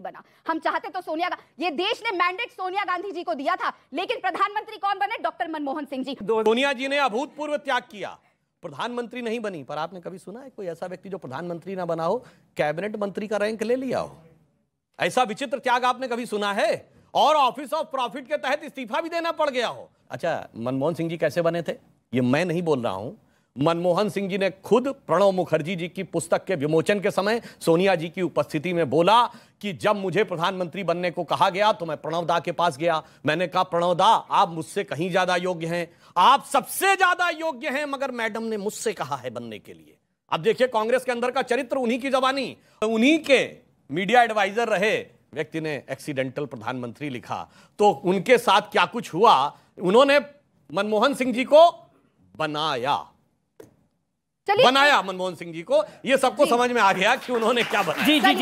बना हम चाहते तो सोनिया ये देश ने मैंडेट सोनिया गांधी जी को दिया था लेकिन प्रधानमंत्री कौन बने डॉक्टर मनमोहन सिंह जी सोनिया जी ने अभूतपूर्व त्याग किया प्रधानमंत्री नहीं बनी पर आपने कभी सुना है कोई ऐसा व्यक्ति जो प्रधानमंत्री ना बना हो कैबिनेट मंत्री का रैंक ले लिया हो ऐसा विचित्र त्याग आपने कभी सुना है और ऑफिस ऑफ प्रॉफिट के तहत इस्तीफा भी देना पड़ गया हो अच्छा मनमोहन सिंह जी कैसे बने थे ये मैं नहीं बोल रहा हूं मनमोहन सिंह जी ने खुद प्रणव मुखर्जी जी की पुस्तक के विमोचन के समय सोनिया जी की उपस्थिति में बोला कि जब मुझे प्रधानमंत्री बनने को कहा गया तो मैं प्रणव दा के पास गया मैंने कहा प्रणव दा आप मुझसे कहीं ज्यादा योग्य हैं आप सबसे ज्यादा योग्य हैं मगर मैडम ने मुझसे कहा है बनने के लिए अब देखिए कांग्रेस के अंदर का चरित्र उन्हीं की जबानी उन्हीं के मीडिया एडवाइजर रहे व्यक्ति ने एक्सीडेंटल प्रधानमंत्री लिखा तो उनके साथ क्या कुछ हुआ उन्होंने मनमोहन सिंह जी को बनाया बनाया मनमोहन सिंह जी को ये सबको समझ में आ गया कि उन्होंने क्या बनाया जी जी जी